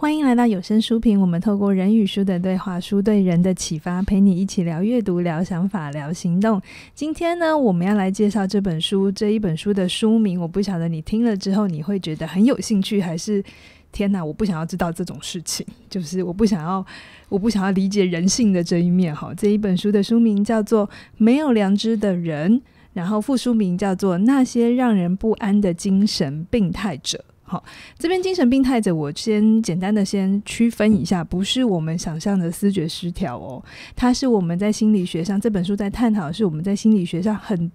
欢迎来到有声书评。我们透过人与书的对话，书对人的启发，陪你一起聊阅读、聊想法、聊行动。今天呢，我们要来介绍这本书。这一本书的书名，我不晓得你听了之后你会觉得很有兴趣，还是天哪，我不想要知道这种事情。就是我不想要，我不想要理解人性的这一面。哈，这一本书的书名叫做《没有良知的人》，然后副书名叫做《那些让人不安的精神病态者》。好，这边精神病患者，我先简单的先区分一下，不是我们想象的思觉失调哦，它是我们在心理学上这本书在探讨，是我们在心理学上很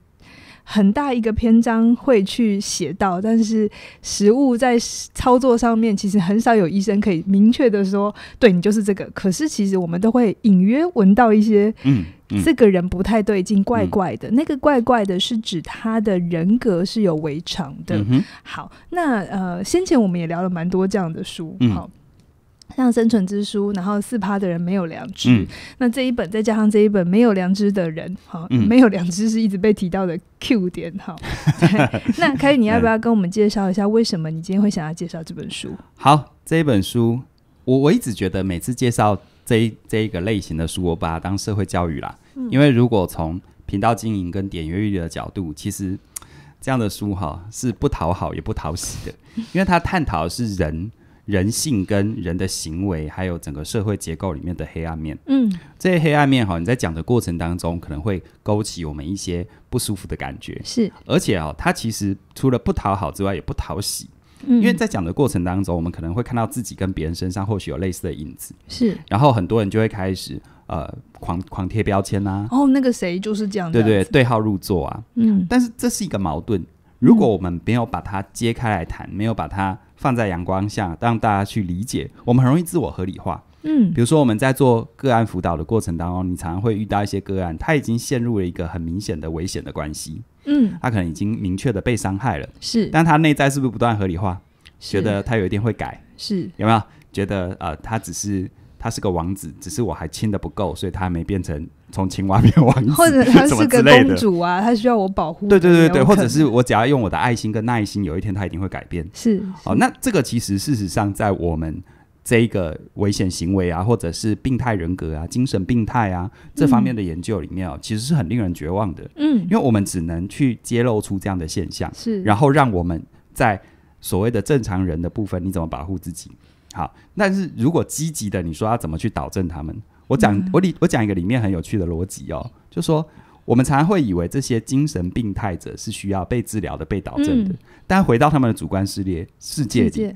很大一个篇章会去写到，但是实物在操作上面其实很少有医生可以明确的说，对你就是这个，可是其实我们都会隐约闻到一些嗯。这个人不太对劲，怪怪的。那个怪怪的是指他的人格是有违常的。好，那呃，先前我们也聊了蛮多这样的书，好，像《生存之书》，然后四趴的人没有良知，那这一本再加上这一本没有良知的人，好，没有良知是一直被提到的 Q 点。好，那凯宇，你要不要跟我们介绍一下为什么你今天会想要介绍这本书？好，这一本书，我我一直觉得每次介绍。这一这一个类型的书，我把它当社会教育啦。嗯，因为如果从频道经营跟点阅率的角度，其实这样的书哈是不讨好也不讨喜的，因为它探讨是人人性跟人的行为，还有整个社会结构里面的黑暗面。嗯，这些黑暗面哈，你在讲的过程当中可能会勾起我们一些不舒服的感觉。是，而且啊，它其实除了不讨好之外，也不讨喜。因为在讲的过程当中，我们可能会看到自己跟别人身上或许有类似的影子，是。然后很多人就会开始呃，狂狂贴标签啊，哦，那个谁就是这样，对对对号入座啊，嗯。但是这是一个矛盾，如果我们没有把它揭开来谈，没有把它放在阳光下让大家去理解，我们很容易自我合理化，嗯。比如说我们在做个案辅导的过程当中，你常常会遇到一些个案，他已经陷入了一个很明显的危险的关系。嗯，他可能已经明确的被伤害了，是，但他内在是不是不断合理化，觉得他有一天会改，是，有没有觉得呃，他只是他是个王子，只是我还亲的不够，所以他没变成从青蛙变王子，或者他是个公主啊，他需要我保护，对对对对对，或者是我只要用我的爱心跟耐心，有一天他一定会改变，是，好，那这个其实事实上在我们。这一个危险行为啊，或者是病态人格啊、精神病态啊这方面的研究里面啊，其实是很令人绝望的。嗯，因为我们只能去揭露出这样的现象，是然后让我们在所谓的正常人的部分，你怎么保护自己？好，但是如果积极的，你说要怎么去导正他们？我讲我里我讲一个里面很有趣的逻辑哦，就说我们常常会以为这些精神病态者是需要被治疗的、被导正的，但回到他们的主观世界世界里，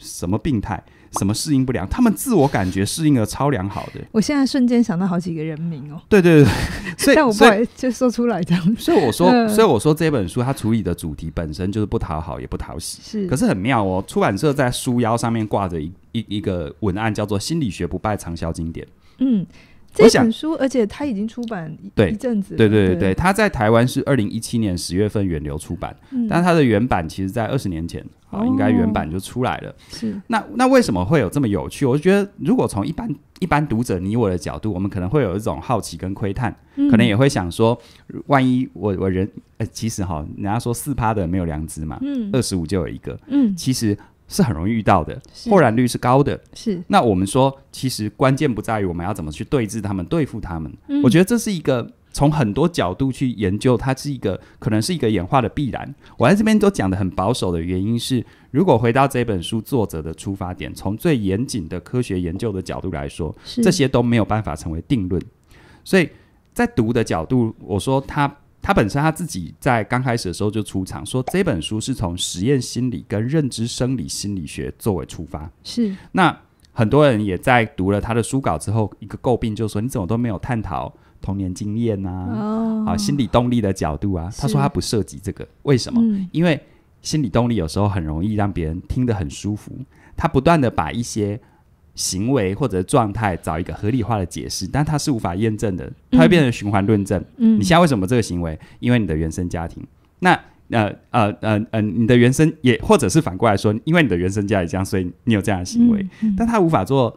什么病态？什么适应不良？他们自我感觉适应的超良好的。我现在瞬间想到好几个人名哦。对对对，所以，但我不会就说出来这样。所以我说，所以我说这本书它处理的主题本身就是不讨好也不讨喜，是。可是很妙哦，出版社在书腰上面挂着一一一个文案，叫做心理学不败畅销经典。嗯。这本书，而且他已经出版一阵子，对对对对，他在台湾是二零一七年十月份远流出版，但他的原版其实在二十年前啊，应该原版就出来了。是那那为什么会有这么有趣？我就觉得，如果从一般一般读者你我的角度，我们可能会有一种好奇跟窥探，可能也会想说，万一我我人呃，其实哈，人家说四趴的没有良知嘛，嗯，二十五就有一个，嗯，其实。是很容易遇到的，扩染率是高的。是，那我们说，其实关键不在于我们要怎么去对峙他们、对付他们。我觉得这是一个从很多角度去研究，它是一个可能是一个演化的必然。我在这边都讲的很保守的原因是，如果回到这本书作者的出发点，从最严谨的科学研究的角度来说，这些都没有办法成为定论。所以在读的角度，我说他。他本身他自己在刚开始的时候就出场说，这本书是从实验心理跟认知生理心理学作为出发。是，那很多人也在读了他的书稿之后，一个诟病就是说，你怎么都没有探讨童年经验哦，啊，心理动力的角度啊，他说他不涉及这个，为什么？因为心理动力有时候很容易让别人听得很舒服，他不断的把一些。行为或者状态找一个合理化的解释，但它是无法验证的，它会变成循环论证。嗯，你现在为什么这个行为？因为你的原生家庭。那呃呃呃呃，你的原生也，或者是反过来说，因为你的原生家庭这样，所以你有这样的行为。但他无法做，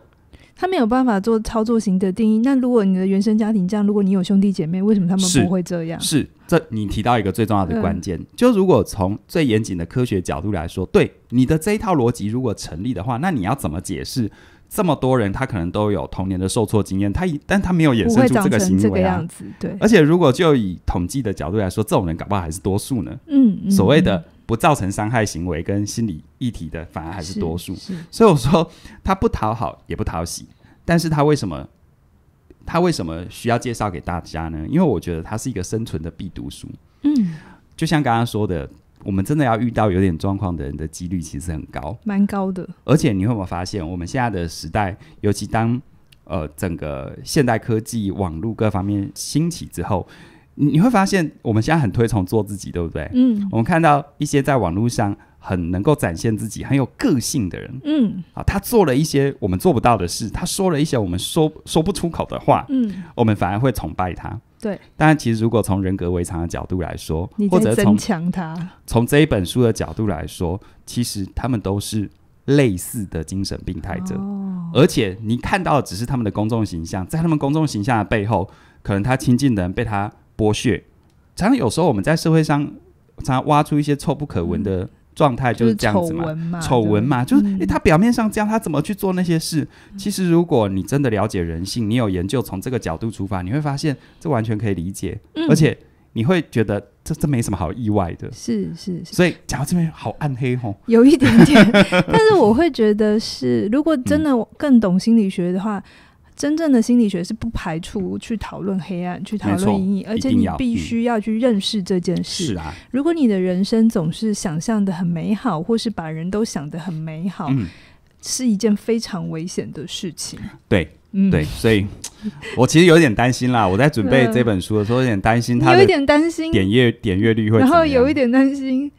他没有办法做操作型的定义。那如果你的原生家庭这样，如果你有兄弟姐妹，为什么他们不会这样？是这，你提到一个最重要的关键，就如果从最严谨的科学角度来说，对你的这一套逻辑如果成立的话，那你要怎么解释？这么多人，他可能都有童年的受挫经验，他一但他没有衍生出这个行为啊，对。而且如果就以统计的角度来说，这种人搞不好还是多数呢。嗯嗯。所谓的不造成伤害行为跟心理议题的，反而还是多数。所以我说他不讨好也不讨喜，但是他为什么他为什么需要介绍给大家呢？因为我觉得他是一个生存的必读书。嗯。就像刚刚说的。我们真的要遇到有点状况的人的几率其实很高，蛮高的。而且你会有没有发现，我们现在的时代，尤其当呃整个现代科技、网络各方面兴起之后。你会发现，我们现在很推崇做自己，对不对？嗯。我们看到一些在网络上很能够展现自己、很有个性的人，嗯，啊，他做了一些我们做不到的事，他说了一些我们说说不出口的话，嗯，我们反而会崇拜他。对。但其实如果从人格围场的角度来说，或者从强他，从这一本书的角度来说，其实他们都是类似的精神病态者，而且你看到的只是他们的公众形象，在他们公众形象的背后，可能他亲近的人被他。剥削，常常有时候我们在社会上常常挖出一些臭不可闻的状态，就是这样子嘛，丑闻嘛，就是他表面上这样，他怎么去做那些事？其实如果你真的了解人性，你有研究从这个角度出发，你会发现这完全可以理解，而且你会觉得这这没什么好意外的。是是，所以讲到这边好暗黑哦，有一点点，但是我会觉得是，如果真的我更懂心理学的话。真正的心理学是不排除去讨论黑暗，去讨论阴影，而且你必须要去认识这件事。是啊，如果你的人生总是想象的很美好，或是把人都想得很美好，是一件非常危险的事情。对，嗯，对，所以，我其实有点担心啦。我在准备这本书的时候，有点担心，有一点担心点阅点阅率会，然后有一点担心。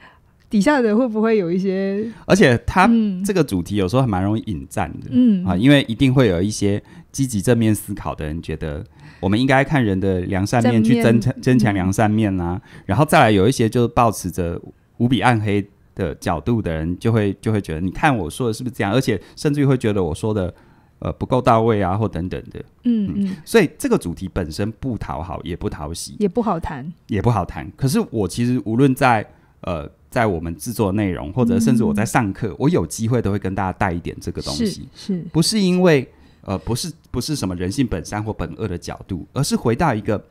底下的会不会有一些？而且他这个主题有时候还蛮容易引战的，嗯啊，因为一定会有一些积极正面思考的人觉得，我们应该看人的良善面，去增强增强良善面啊。然后再来有一些就保持着无比暗黑的角度的人，就会就会觉得，你看我说的是不是这样？而且甚至于会觉得我说的呃不够到位啊，或等等的。嗯嗯。所以这个主题本身不讨好，也不讨喜，也不好谈，也不好谈。可是我其实无论在。呃，在我们制作内容，或者甚至我在上课，我有机会都会跟大家带一点这个东西。是，不是因为呃，不是不是什么人性本善或本恶的角度，而是回到一个，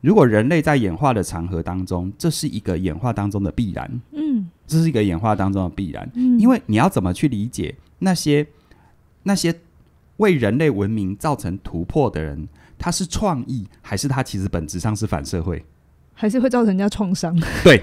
如果人类在演化的长河当中，这是一个演化当中的必然。嗯，这是一个演化当中的必然。嗯，因为你要怎么去理解那些那些为人类文明造成突破的人，他是创意，还是他其实本质上是反社会，还是会造成人家创伤？对。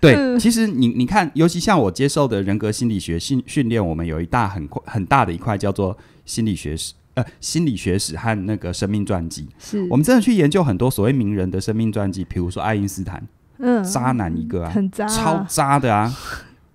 对，其实你你看，尤其像我接受的人格心理学训训练，我们有一大很很大的一块叫做心理学史，呃，心理学史和那个生命传记。是我们真的去研究很多所谓名人的生命传记，比如说爱因斯坦，嗯，渣男一个啊，很渣，超渣的啊，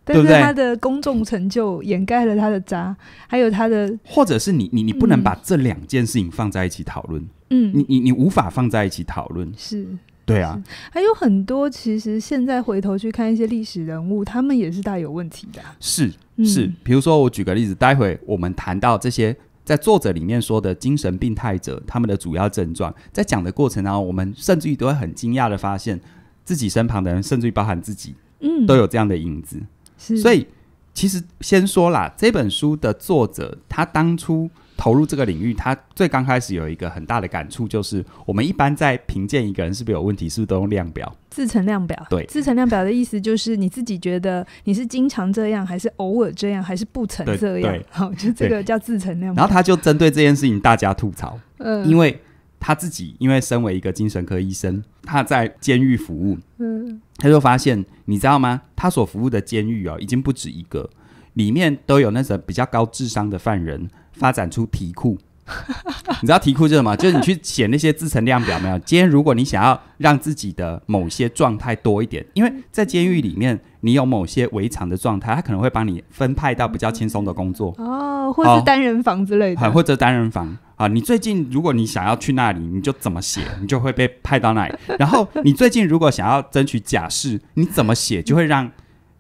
对不对？他的公众成就掩盖了他的渣，还有他的，或者是你你你不能把这两件事情放在一起讨论，嗯，你你你无法放在一起讨论，是。对啊，还有很多。其实现在回头去看一些历史人物，他们也是大有问题的。是是，比如说我举个例子，待会我们谈到这些在作者里面说的精神病态者，他们的主要症状，在讲的过程当中，我们甚至于都会很惊讶的发现自己身旁的人，甚至于包含自己，嗯，都有这样的影子。是，所以其实先说啦，这本书的作者他当初。投入这个领域，他最刚开始有一个很大的感触，就是我们一般在评鉴一个人是不是有问题，是不是都用量表自成量表？对，自成量表的意思就是你自己觉得你是经常这样，还是偶尔这样，还是不曾这样？好，就这个叫自成量表。然后他就针对这件事情大家吐槽，嗯，因为他自己因为身为一个精神科医生，他在监狱服务，嗯，他就发现你知道吗？他所服务的监狱哦，已经不止一个，里面都有那种比较高智商的犯人。发展出题库，你知道题库是什么？就是你去写那些自成量表，没有？今天如果你想要让自己的某些状态多一点，因为在监狱里面，你有某些围场的状态，他可能会帮你分派到比较轻松的工作哦，或是单人房之类的，很或者单人房啊。你最近如果你想要去那里，你就怎么写，你就会被派到那里。然后你最近如果想要争取假释，你怎么写，就会让。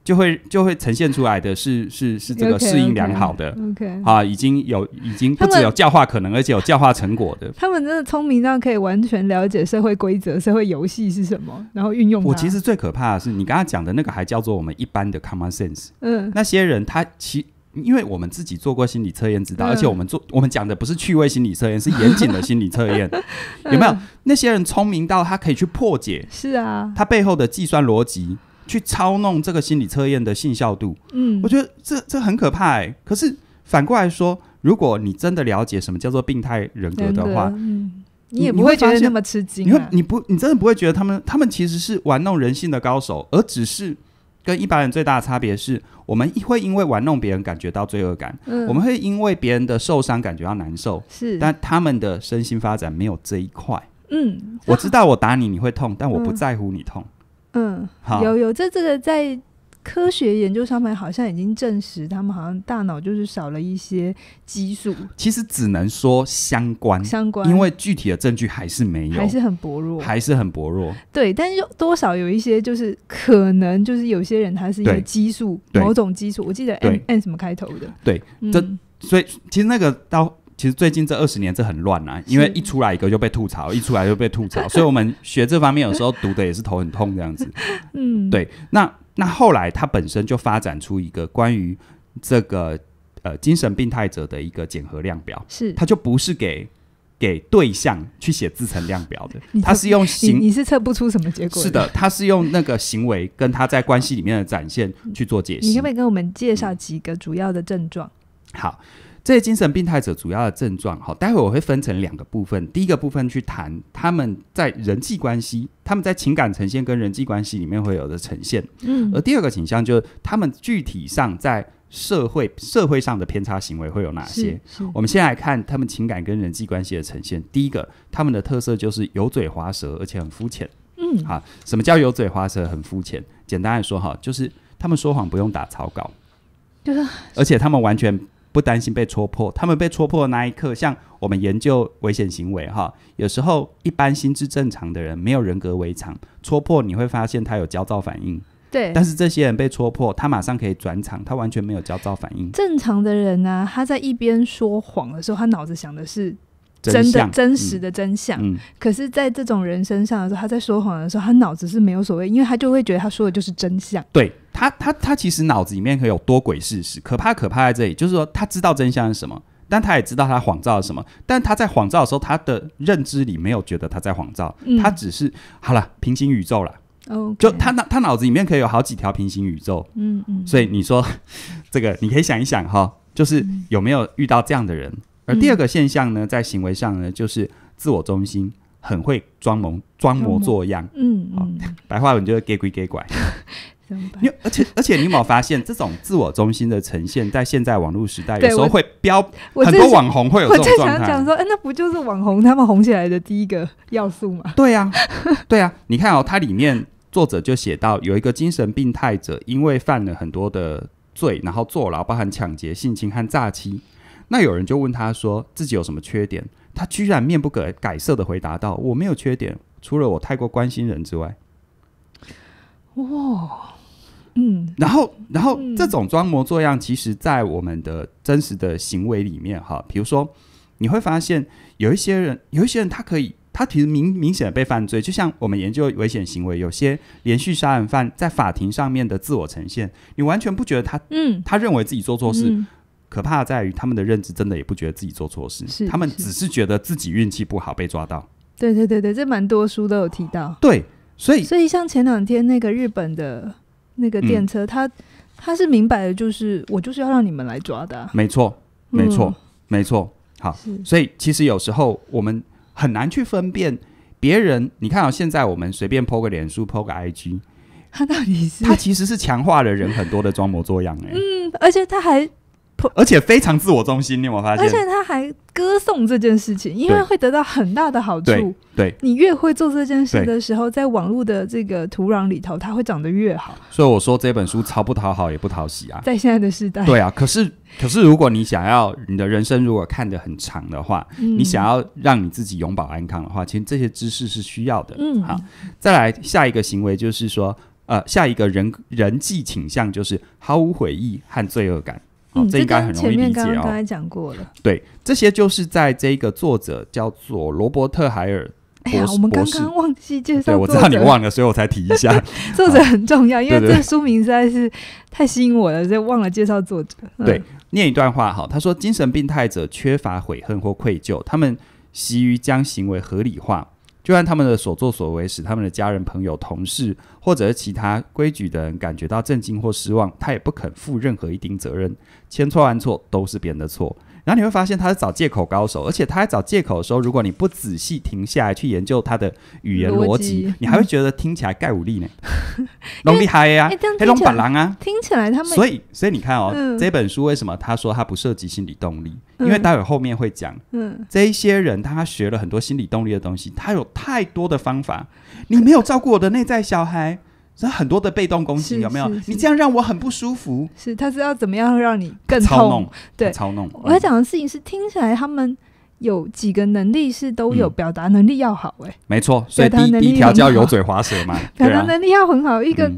就会就会呈现出来的是是是这个适应良好的，啊，已经有已经不只有教化可能，而且有教化成果的。他们真的聪明到可以完全了解社会规则、社会游戏是什么，然后运用。我其实最可怕的是，你刚刚讲的那个还叫做我们一般的 common sense。嗯，那些人他其因为我们自己做过心理测验，知道，而且我们做我们讲的不是趣味心理测验，是严谨的心理测验。有没有那些人聪明到他可以去破解？是啊，他背后的计算逻辑。去操弄这个心理测验的信效度，嗯，我觉得这这很可怕。可是反过来说，如果你真的了解什么叫做病态人格的话，嗯，你也不会觉得那么吃惊。你会，你不，你真的不会觉得他们，他们其实是玩弄人性的高手，而只是跟一般人最大的差别是我们会因为玩弄别人感觉到罪恶感，嗯，我们会因为别人的受伤感觉到难受，是，但他们的身心发展没有这一块，嗯，我知道我打你你会痛，但我不在乎你痛。嗯，有有这这个在科学研究上面好像已经证实，他们好像大脑就是少了一些激素。其实只能说相关，相关，因为具体的证据还是没有，还是很薄弱，还是很薄弱。对，但是多少有一些，就是可能就是有些人他是激素某种激素，我记得 N N 什么开头的？对，这所以其实那个到。其实最近这二十年这很乱啊，因为一出来一个就被吐槽，一出来就被吐槽，所以我们学这方面有时候读的也是头很痛这样子。嗯，对。那那后来他本身就发展出一个关于这个呃精神病态者的一个检核量表，是，他就不是给给对象去写自成量表的，他是用行，你是测不出什么结果。是的，他是用那个行为跟他在关系里面的展现去做解释。你可不可以跟我们介绍几个主要的症状？好。这些精神病态者主要的症状，好，待会我会分成两个部分。第一个部分去谈他们在人际关系、他们在情感呈现跟人际关系里面会有的呈现，嗯，而第二个景象就是他们具体上在社会社会上的偏差行为会有哪些。我们先来看他们情感跟人际关系的呈现。第一个，他们的特色就是油嘴滑舌，而且很肤浅，嗯，啊，什么叫油嘴滑舌、很肤浅？简单来说，哈，就是他们说谎不用打草稿，就是，而且他们完全。不担心被戳破，他们被戳破的那一刻，像我们研究危险行为哈，有时候一般心智正常的人，没有人格围场，戳破你会发现他有焦躁反应。对，但是这些人被戳破，他马上可以转场，他完全没有焦躁反应。正常的人呢，他在一边说谎的时候，他脑子想的是。真的真实的真相，可是在这种人身上的时候，他在说谎的时候，他脑子是没有所谓，因为他就会觉得他说的就是真相。对他，他他其实脑子里面可以有多轨事实，可怕可怕在这里就是说，他知道真相是什么，但他也知道他谎造了什么，但他在谎造的时候，他的认知里没有觉得他在谎造，他只是好了，平行宇宙了。哦，就他脑他脑子里面可以有好几条平行宇宙。嗯嗯，所以你说 这个，你可以想一想哈，就是有没有遇到这样的人？而第二个现象呢，在行为上呢，就是自我中心，很会装模装模作样。嗯嗯，白话文就是“给鬼给拐 ”。因为而且而且，你有没有发现这种自我中心的呈现，在现在网络时代有时候会标很多网红会有这种状态。哎，那不就是网红他们红起来的第一个要素吗？对呀，对呀。你看哦，它里面作者就写到，有一个精神病态者，因为犯了很多的罪，然后坐牢，包含抢劫、性侵和诈欺。那有人就问他说自己有什么缺点，他居然面不改改色的回答道：“我没有缺点，除了我太过关心人之外。”哇，嗯。然后，然后这种装模作样，其实，在我们的真实的行为里面，哈，比如说你会发现有一些人，有一些人，他可以，他其实明明显的被犯罪，就像我们研究危险行为，有些连续杀人犯在法庭上面的自我呈现，你完全不觉得他，嗯，他认为自己做错事。可怕在于他们的认知真的也不觉得自己做错事，他们只是觉得自己运气不好被抓到。对对对对，这蛮多书都有提到。对，所以所以像前两天那个日本的那个电车，他他是明摆的，就是我就是要让你们来抓的。没错，没错，没错。好，所以其实有时候我们很难去分辨别人。你看到现在，我们随便 PO 个脸书，PO 个 IG，他到底是他其实是强化了人很多的装模作样。哎，嗯，而且他还。而且非常自我中心，你有没有发现？而且他还歌颂这件事情，因为会得到很大的好处。对，你越会做这件事的时候，在网络的这个土壤里头，它会长得越好。所以我说这本书超不讨好也不讨喜啊。在现在的时代，对啊。可是可是，如果你想要你的人生如果看得很长的话，你想要让你自己永保安康的话，其实这些知识是需要的。嗯，好。再来下一个行为就是说，呃，下一个人人际倾向就是毫无悔意和罪恶感。这应该很容易理解哦。刚才讲过了，对，这些就是在这个作者叫做罗伯特·海尔。哎呀，我们刚刚忘记介绍。对，我知道你忘了，所以我才提一下。作者很重要，因为这书名实在是太吸引我了，所以忘了介绍作者。对，念一段话。哈，他说：精神病态者缺乏悔恨或愧疚，他们习于将行为合理化。就算他们的所作所为使他们的家人、朋友、同事，或者是其他规矩的人感觉到震惊或失望，他也不肯负任何一丁责任，千错万错都是别人的错。然后你会发现他是找借口高手，而且他在找借口的时候，如果你不仔细停下来去研究他的语言逻辑，你还会觉得听起来盖武力呢，龙 厉害呀，黑龙板狼啊，听起来他们，所以所以你看哦，这本书为什么他说他不涉及心理动力？因为待会后面会讲，嗯，这一些人他学了很多心理动力的东西，他有太多的方法，你没有照顾我的内在小孩。以很多的被动攻击，有没有？你这样让我很不舒服。是，他是要怎么样让你更操弄？对，操弄。我要讲的事情是，听起来他们有几个能力是都有，表达能力要好。哎，没错。所以第第一条叫油嘴滑舌嘛。表达能力要很好，一个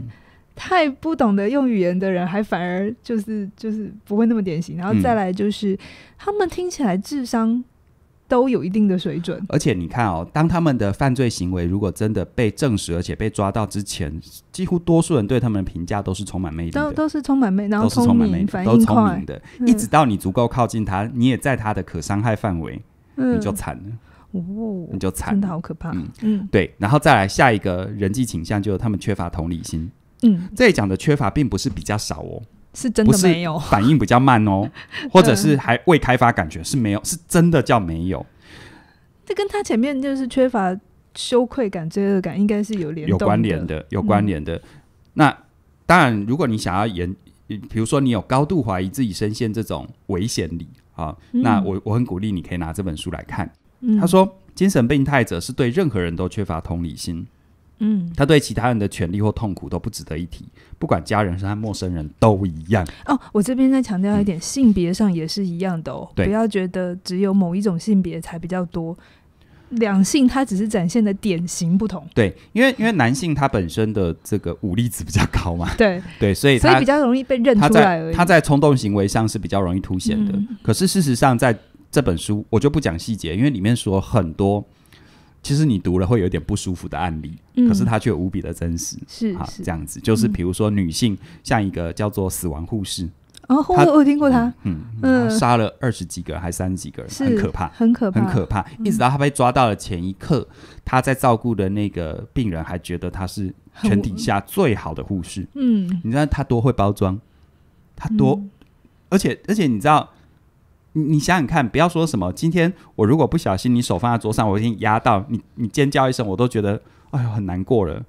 太不懂得用语言的人，还反而就是就是不会那么典型。然后再来就是，他们听起来智商。都有一定的水准，而且你看哦，当他们的犯罪行为如果真的被证实，而且被抓到之前，几乎多数人对他们的评价都是充满魅力的，都都是充满魅，然后都是充满魅力，都聪明的。一直到你足够靠近他，你也在他的可伤害范围，你就惨了，哦，你就惨，真的好可怕。嗯嗯，对，然后再来下一个人际倾向，就是他们缺乏同理心。嗯，这里讲的缺乏并不是比较少哦。是真的没有反应比较慢哦，或者是还未开发感觉是没有，是真的叫没有。这跟他前面就是缺乏羞愧感、罪恶感，应该是有连有关联的，有关联的。那当然，如果你想要研，比如说你有高度怀疑自己身陷这种危险里啊，那我我很鼓励你可以拿这本书来看。他说，精神病态者是对任何人都缺乏同理心。嗯，他对其他人的权利或痛苦都不值得一提，不管家人是他陌生人都一样。哦，我这边再强调一点，性别上也是一样的哦，不要觉得只有某一种性别才比较多，两性它只是展现的典型不同。对，因为因为男性他本身的这个武力值比较高嘛，对 对，所以所以比较容易被认出来，他在冲动行为上是比较容易凸显的。可是事实上，在这本书我就不讲细节，因为里面说很多。其实你读了会有点不舒服的案例，可是它却无比的真实，是啊，这样子就是比如说女性，像一个叫做死亡护士，啊，我我听过她，嗯嗯，杀了二十几个还三十几个，很可怕，很可怕，很可怕，一直到她被抓到了前一刻，她在照顾的那个病人还觉得她是全底下最好的护士，嗯，你知道她多会包装，她多，而且而且你知道。你想想看，不要说什么。今天我如果不小心，你手放在桌上，我已经压到你，你尖叫一声，我都觉得哎呦很难过了。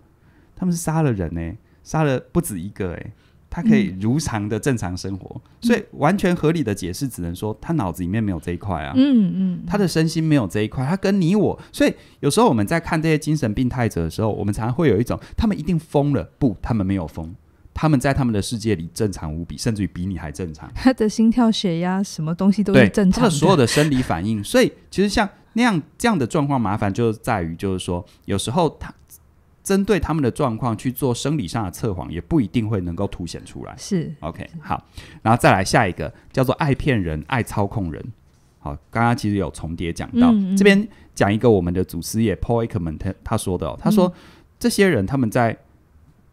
他们是杀了人呢，杀了不止一个哎，他可以如常的正常生活，所以完全合理的解释只能说他脑子里面没有这一块啊，嗯嗯，他的身心没有这一块，他跟你我，所以有时候我们在看这些精神病态者的时候，我们常常会有一种他们一定疯了，不，他们没有疯。他们在他们的世界里正常无比，甚至于比你还正常。他的心跳、血压，什么东西都是正常的。他的所有的生理反应。所以，其实像那样这样的状况，麻烦就在于，就是说，有时候他针对他们的状况去做生理上的测谎，也不一定会能够凸显出来。是 OK，好，然后再来下一个，叫做爱骗人、爱操控人。好，刚刚其实有重叠讲到，这边讲一个我们的祖师爷 Poikement 他他说的，哦，他说这些人他们在。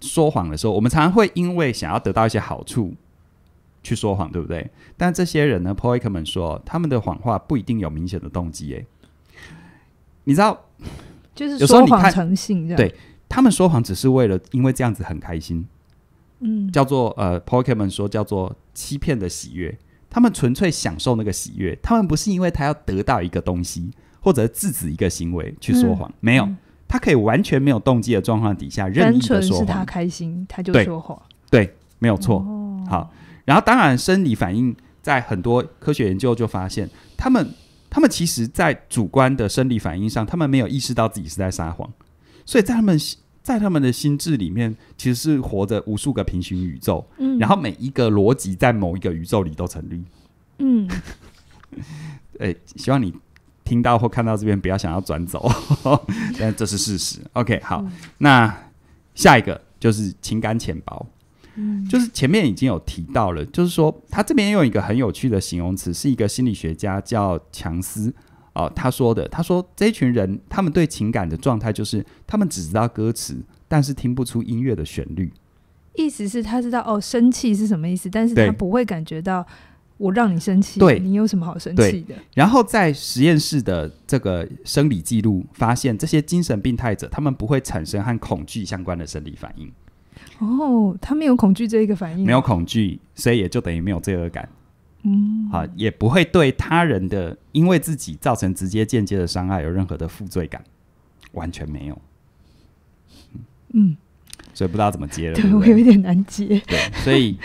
说谎的时候，我们常常会因为想要得到一些好处去说谎，对不对？但这些人呢 p o k e m e n 说，他们的谎话不一定有明显的动机。哎，你知道，就是有时候你看诚信，对他们说谎只是为了因为这样子很开心。嗯，叫做呃 p o k e m e n 说叫做欺骗的喜悦，他们纯粹享受那个喜悦，他们不是因为他要得到一个东西或者制止一个行为去说谎，没有。他可以完全没有动机的状况底下，任意的说是他开心，他就说谎，对，没有错。好，然后当然生理反应，在很多科学研究就发现，他们他们其实在主观的生理反应上，他们没有意识到自己是在撒谎，所以在他们在他们的心智里面，其实是活着无数个平行宇宙。嗯，然后每一个逻辑在某一个宇宙里都成立。嗯，哎，希望你。听到或看到这边，不要想要转走，但这是事实。OK，好，那下一个就是情感浅薄，嗯，就是前面已经有提到了，就是说他这边用一个很有趣的形容词，是一个心理学家叫强斯哦，他说的，他说这群人他们对情感的状态就是他们只知道歌词，但是听不出音乐的旋律，意思是他知道哦生气是什么意思，但是他不会感觉到。我让你生气，对你有什么好生气的？然后在实验室的这个生理记录发现，这些精神病态者他们不会产生和恐惧相关的生理反应。哦，他没有恐惧这一个反应，没有恐惧，所以也就等于没有罪恶感。嗯，好，也不会对他人的因为自己造成直接间接的伤害有任何的负罪感，完全没有。嗯，所以不知道怎么接了，对我有点难接。对，所以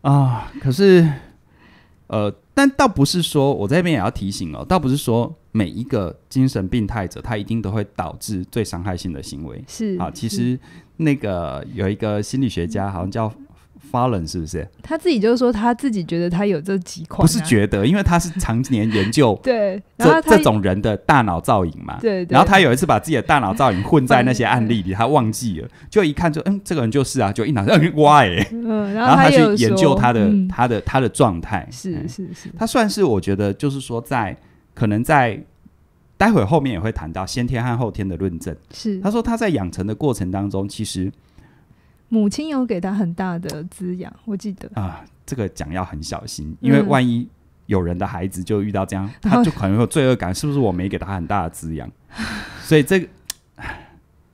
啊，可是。呃，但倒不是说我这边也要提醒哦，倒不是说每一个精神病态者他一定都会导致最伤害性的行为，是啊。其实那个有一个心理学家好像叫。发冷是不是？他自己就是说，他自己觉得他有这几块？不是觉得，因为他是常年研究 对这这种人的大脑造影嘛。对，然后他有一次把自己的大脑造影混在那些案例里，他忘记了，就一看就嗯，这个人就是啊，就一脑瓜哎。嗯，然后他去研究他的他的他的状态，是是是，他算是我觉得就是说，在可能在待会后面也会谈到先天和后天的论证。是，他说他在养成的过程当中，其实。母亲有给他很大的滋养，我记得啊，这个讲要很小心，因为万一有人的孩子就遇到这样，他就可能会罪恶感，是不是我没给他很大的滋养？所以这个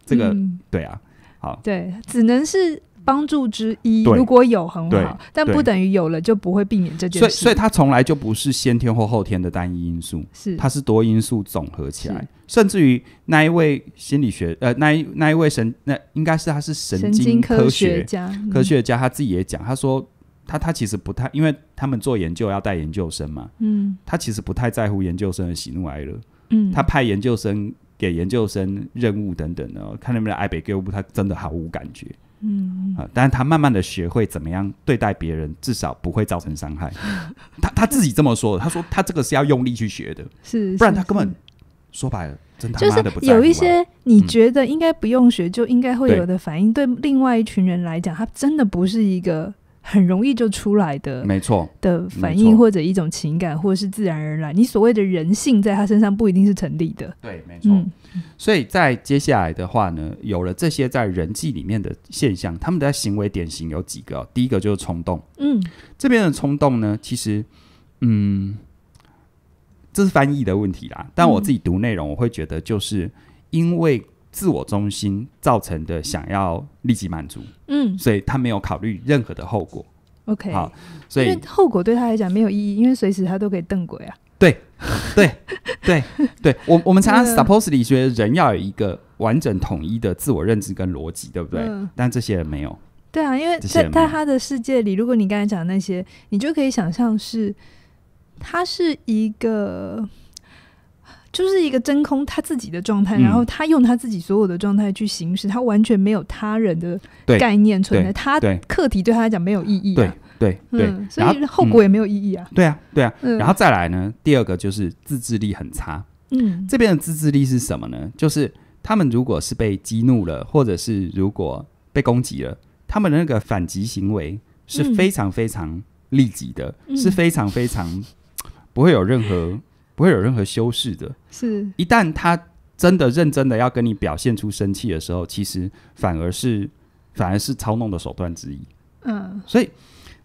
这个对啊，好，对，只能是。帮助之一，如果有很好，但不等于有了就不会避免这件事。所以，所以他从来就不是先天或后天的单一因素，是它是多因素总合起来。甚至于那一位心理学，呃，那一那一位神，那应该是他是神经科学家，科学家他自己也讲，他说他他其实不太，因为他们做研究要带研究生嘛，嗯，他其实不太在乎研究生的喜怒哀乐，嗯，他派研究生给研究生任务等等呢，看那边的爱北给乐他真的毫无感觉。嗯啊，但是他慢慢的学会怎么样对待别人，至少不会造成伤害。他他自己这么说，他说他这个是要用力去学的，是不然他根本说白了，真的就是有一些你觉得应该不用学就应该会有的反应，对另外一群人来讲，他真的不是一个很容易就出来的，没错的反应或者一种情感，或者是自然而然。你所谓的人性在他身上不一定是成立的，对，没错。所以在接下来的话呢，有了这些在人际里面的现象，他们的行为典型有几个。第一个就是冲动，嗯，这边的冲动呢，其实，嗯，这是翻译的问题啦。但我自己读内容，我会觉得就是因为自我中心造成的，想要立即满足，嗯，所以他没有考虑任何的后果。OK，好，所以后果对他来讲没有意义，因为随时他都可以瞪鬼啊。对，对，对，对我我们常常 supposely 觉得人要有一个完整统一的自我认知跟逻辑，对不对？但这些人没有。对啊，因为在在他的世界里，如果你刚才讲那些，你就可以想象是，他是一个，就是一个真空他自己的状态，然后他用他自己所有的状态去行事，他完全没有他人的概念存在，他课题对他来讲没有意义。对对，所以后果也没有意义啊。对啊，对啊。然后再来呢？第二个就是自制力很差。嗯，这边的自制力是什么呢？就是他们如果是被激怒了，或者是如果被攻击了，他们的那个反击行为是非常非常立即的，是非常非常不会有任何不会有任何修饰的。是一旦他真的认真的要跟你表现出生气的时候，其实反而是反而是操弄的手段之一。嗯，所以。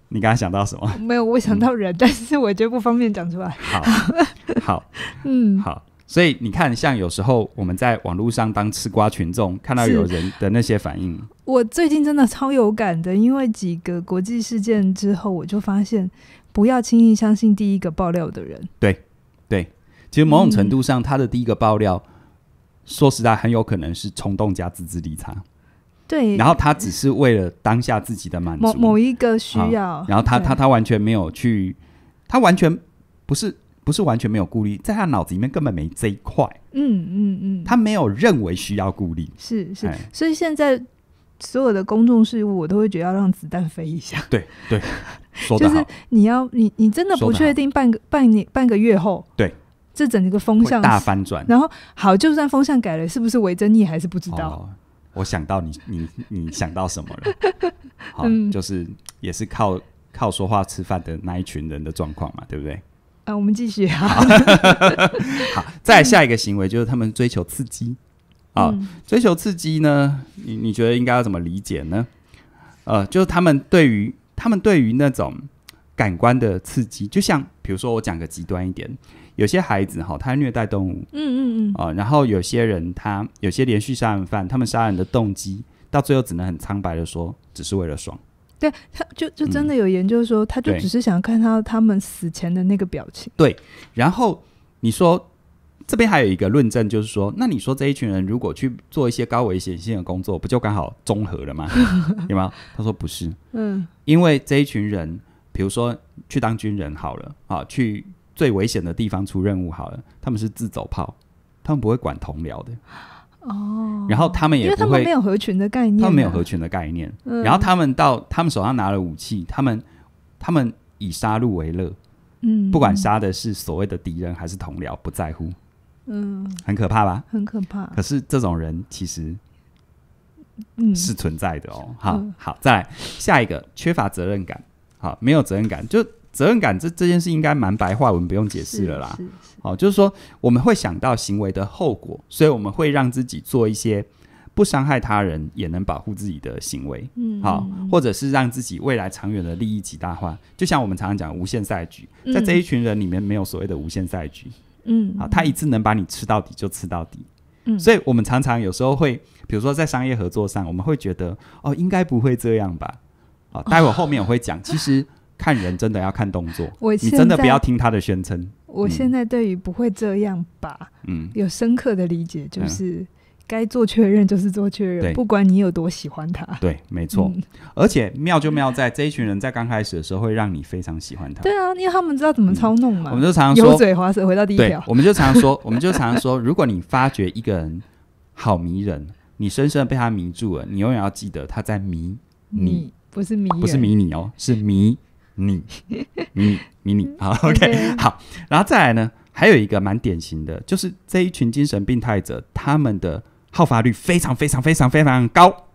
你刚刚想到什么？没有，我想到人，但是我觉得不方便讲出来。好，好，嗯，好。所以你看，像有时候我们在网络上当吃瓜群众，看到有人的那些反应，我最近真的超有感的，因为几个国际事件之后，我就发现不要轻易相信第一个爆料的人。对，对，其实某种程度上，他的第一个爆料，说实在，很有可能是冲动加自制力差。对，然后他只是为了当下自己的满足，某某一个需要。然后他他他完全没有去，他完全不是不是完全没有顾虑，在他脑子里面根本没这一块。嗯嗯嗯，他没有认为需要顾虑。是是，所以现在所有的公众事务，我都会觉得让子弹飞一下。对对，说得就是你要你你真的不确定半个半年半个月后，对，这整个风向大翻转。然后好，就算风向改了，是不是维珍妮还是不知道？我想到你，你你想到什么了？好，就是也是靠靠说话吃饭的那一群人的状况嘛，对不对？啊，我们继续啊。好，再下一个行为就是他们追求刺激啊，追求刺激呢？你你觉得应该要怎么理解呢？呃，就是他们对于他们对于那种感官的刺激，就像比如说我讲个极端一点。有些孩子哈，他虐待动物，嗯嗯嗯，啊，然后有些人他有些连续杀人犯，他们杀人的动机到最后只能很苍白的说，只是为了爽。对，他就就真的有研究说，他就只是想看到他们死前的那个表情。对，然后你说这边还有一个论证，就是说，那你说这一群人如果去做一些高危险性的工作，不就刚好综合了吗？有吗？他说不是，嗯，因为这一群人，比如说去当军人好了啊，去。最危险的地方出任务好了，他们是自走炮，他们不会管同僚的哦。然后他们也因为他们没有合群的概念，他们没有合群的概念。然后他们到他们手上拿了武器，他们他们以杀戮为乐，嗯，不管杀的是所谓的敌人还是同僚，不在乎，嗯，很可怕吧？很可怕。可是这种人其实，是存在的哦。好，好，再来下一个，缺乏责任感，好，没有责任感就。责任感这这件事应该蛮白话，我们不用解释了啦。好，就是说我们会想到行为的后果，所以我们会让自己做一些不伤害他人也能保护自己的行为。嗯，好，或者是让自己未来长远的利益极大化。就像我们常常讲无限赛局，在这一群人里面没有所谓的无限赛局。嗯，好，他一次能把你吃到底就吃到底。嗯，所以我们常常有时候会，比如说在商业合作上，我们会觉得哦，应该不会这样吧。好，待会后面我会讲，其实。看人真的要看动作，你真的不要听他的宣称。我现在对于不会这样吧，嗯，有深刻的理解，就是该做确认就是做确认，不管你有多喜欢他，对，没错。而且妙就妙在这一群人在刚开始的时候会让你非常喜欢他，对啊，因为他们知道怎么操弄嘛。我们就常常油嘴滑舌回到第一条，我们就常常说，我们就常 常说，如果你发觉一个人好迷人，你深深的被他迷住了，你永远要记得他在迷你，不是迷，不是迷你哦，是迷。你你你，你好，OK 好，然后再来呢，还有一个蛮典型的，就是这一群精神病态者，他们的好发率非常非常非常非常高，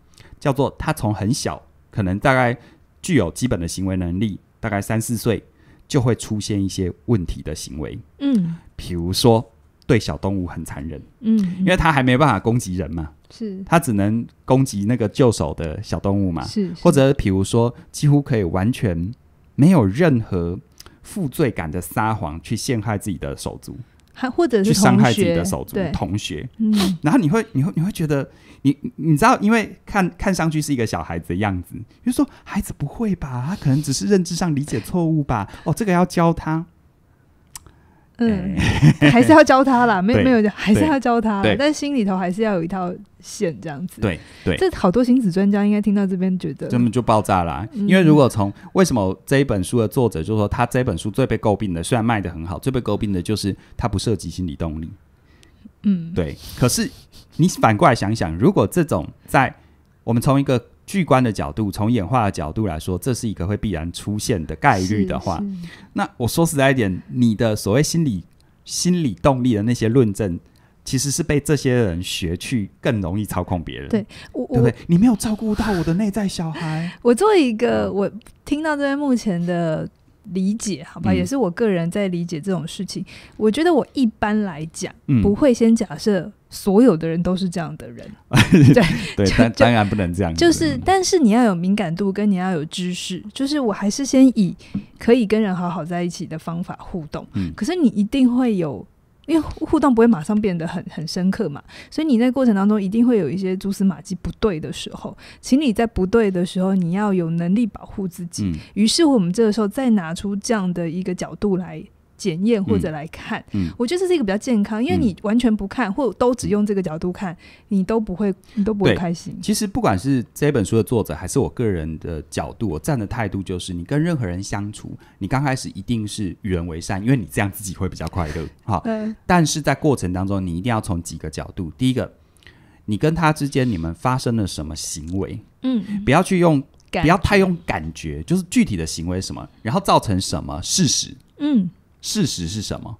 叫做他从很小，可能大概具有基本的行为能力，大概三四岁就会出现一些问题的行为，嗯，比如说对小动物很残忍，嗯，因为他还没办法攻击人嘛，是他只能攻击那个就手的小动物嘛，是或者比如说几乎可以完全。没有任何负罪感的撒谎，去陷害自己的手足，还或者是伤害自己的手足同学，嗯，然后你会，你会，你会觉得，你你知道，因为看看上去是一个小孩子的样子，就说孩子不会吧，他可能只是认知上理解错误吧，哦，这个要教他。嗯，还是要教他啦，没没有，还是要教他，但心里头还是要有一套线这样子。对对，这好多亲子专家应该听到这边觉得根本就爆炸啦。因为如果从为什么这一本书的作者就说他这本书最被诟病的，虽然卖的很好，最被诟病的就是他不涉及心理动力。嗯，对。可是你反过来想想，如果这种在我们从一个。巨观的角度，从演化的角度来说，这是一个会必然出现的概率的话，那我说实在一点，你的所谓心理心理动力的那些论证，其实是被这些人学去更容易操控别人。对，对不对？你没有照顾到我的内在小孩。我做一个，我听到这边目前的。理解，好吧，也是我个人在理解这种事情。我觉得我一般来讲，不会先假设所有的人都是这样的人。对 对，当当然不能这样。就是，但是你要有敏感度，跟你要有知识。就是，我还是先以可以跟人好好在一起的方法互动。嗯，可是你一定会有。因为互动不会马上变得很很深刻嘛，所以你在过程当中一定会有一些蛛丝马迹不对的时候。请你在不对的时候，你要有能力保护自己。于是我们这个时候再拿出这样的一个角度来。检验或者来看，我觉得这是一个比较健康，因为你完全不看，或都只用这个角度看，你都不会，你都不会开心。其实不管是这本书的作者，还是我个人的角度，我站的态度就是：你跟任何人相处，你刚开始一定是与人为善，因为你这样自己会比较快乐。好，但是在过程当中，你一定要从几个角度：第一个，你跟他之间你们发生了什么行为？嗯，不要去用，不要太用感觉，就是具体的行为什么，然后造成什么事实。嗯。事实是什么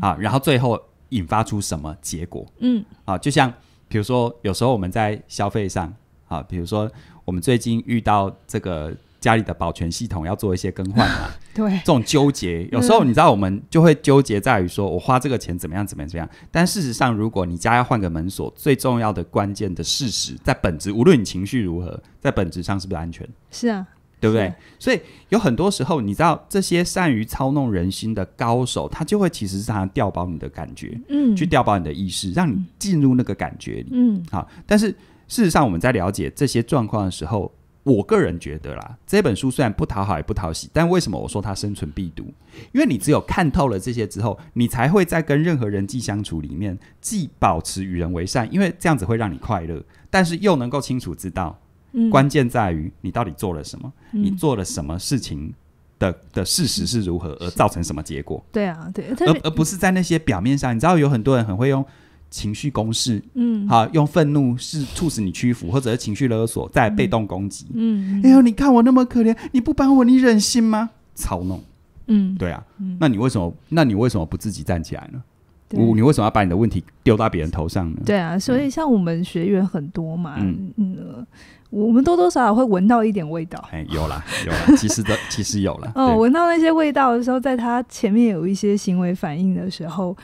啊？然后最后引发出什么结果？嗯，啊，就像比如说，有时候我们在消费上啊，比如说我们最近遇到这个家里的保全系统要做一些更换嘛，对，这种纠结，有时候你知道我们就会纠结在于说我花这个钱怎么样，怎么样，怎么样？但事实上，如果你家要换个门锁，最重要的关键的事实，在本质无论你情绪如何，在本质上是不是安全？是啊。对不对？所以有很多时候，你知道这些善于操弄人心的高手，他就会其实是他调包你的感觉，嗯，去调包你的意识，让你进入那个感觉里，嗯，好。但是事实上，我们在了解这些状况的时候，我个人觉得啦，这本书虽然不讨好也不讨喜，但为什么我说它生存必读？因为你只有看透了这些之后，你才会在跟任何人际相处里面，既保持与人为善，因为这样子会让你快乐，但是又能够清楚知道。关键在于你到底做了什么，你做了什么事情的的事实是如何，而造成什么结果？对啊，对，而而不是在那些表面上，你知道有很多人很会用情绪攻势，嗯，好，用愤怒是促使你屈服，或者是情绪勒索，在被动攻击，嗯，哎呦，你看我那么可怜，你不帮我，你忍心吗？操弄，嗯，对啊，那你为什么？那你为什么不自己站起来呢？你你为什么要把你的问题丢到别人头上呢？对啊，所以像我们学员很多嘛，嗯，我们多多少少会闻到一点味道。哎，有啦，有啦，其实都其实有了。哦，闻到那些味道的时候，在他前面有一些行为反应的时候。